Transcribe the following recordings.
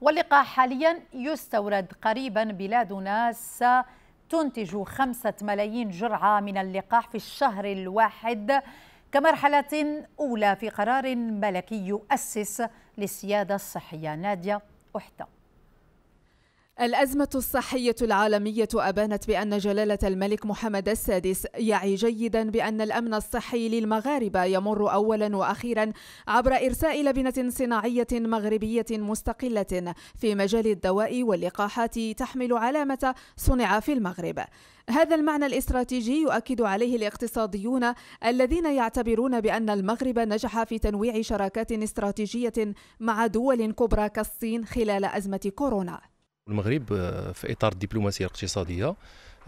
واللقاح حاليا يستورد قريبا بلادنا ستنتج خمسة ملايين جرعة من اللقاح في الشهر الواحد كمرحلة أولى في قرار ملكي يؤسس للسيادة الصحية نادية أحتم الأزمة الصحية العالمية أبانت بأن جلالة الملك محمد السادس يعي جيدا بأن الأمن الصحي للمغاربة يمر أولا وأخيرا عبر إرساء لبنة صناعية مغربية مستقلة في مجال الدواء واللقاحات تحمل علامة صنع في المغرب هذا المعنى الاستراتيجي يؤكد عليه الاقتصاديون الذين يعتبرون بأن المغرب نجح في تنويع شراكات استراتيجية مع دول كبرى كالصين خلال أزمة كورونا المغرب آه، في اطار الدبلوماسيه الاقتصاديه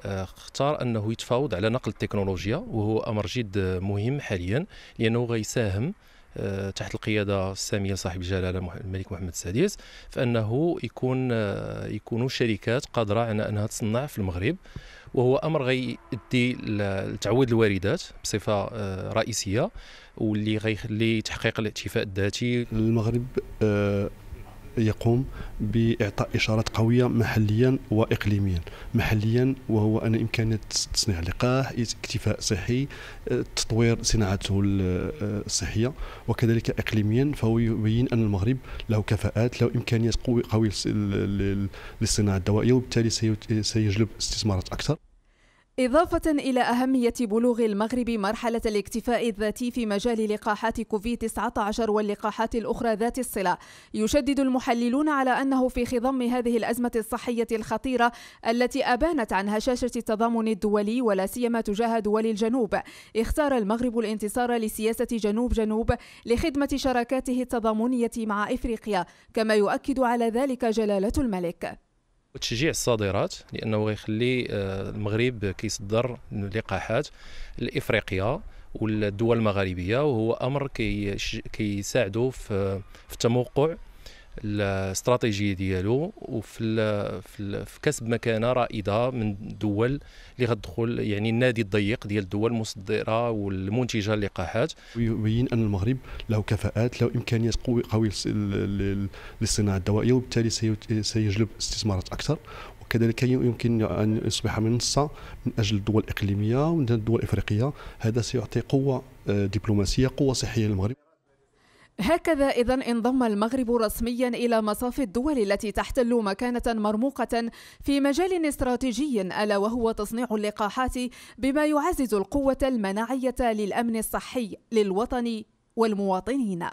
آه، اختار انه يتفاوض على نقل التكنولوجيا وهو امر جد مهم حاليا لانه غيساهم آه، تحت القياده الساميه صاحب الجلاله الملك محمد السادس فانه يكون يكونوا شركات قادره على انها تصنع في المغرب وهو امر غيؤدي لتعويض الواردات بصفه رئيسيه واللي غيخلي تحقيق الاكتفاء الذاتي المغرب يقوم باعطاء اشارات قويه محليا واقليميا محليا وهو ان امكانيه تصنيع لقاح اكتفاء صحي تطوير صناعته الصحيه وكذلك اقليميا فهو يبين ان المغرب له كفاءات له امكانيات قويه للصناعه الدوائيه وبالتالي سيجلب استثمارات اكثر إضافة إلى أهمية بلوغ المغرب مرحلة الاكتفاء الذاتي في مجال لقاحات كوفيد-19 واللقاحات الأخرى ذات الصلة، يشدد المحللون على أنه في خضم هذه الأزمة الصحية الخطيرة التي أبانت عن هشاشة التضامن الدولي ولا سيما تجاه دول الجنوب، اختار المغرب الانتصار لسياسة جنوب جنوب لخدمة شراكاته التضامنية مع إفريقيا، كما يؤكد على ذلك جلالة الملك. وتشجيع الصادرات لانه غيخلي آه، المغرب كيصدر لقاحات لافريقيا والدول المغاربيه وهو امر كيساعدو آه، في التموقع الاستراتيجيه ديالو وفي الـ في, الـ في كسب مكانه رائده من الدول اللي غتدخل يعني النادي الضيق ديال الدول المصدره والمنتجه للقاحات ويبين ان المغرب له كفاءات له امكانيات قويه للصناعه الدوائيه وبالتالي سيجلب استثمارات اكثر كذلك يمكن ان يصبح منصه من اجل الدول الاقليميه ومن الدول الافريقيه هذا سيعطي قوه آه، دبلوماسيه قوه صحيه للمغرب هكذا إذا انضم المغرب رسميا إلى مصاف الدول التي تحتل مكانة مرموقة في مجال استراتيجي ألا وهو تصنيع اللقاحات بما يعزز القوة المناعية للأمن الصحي للوطن والمواطنين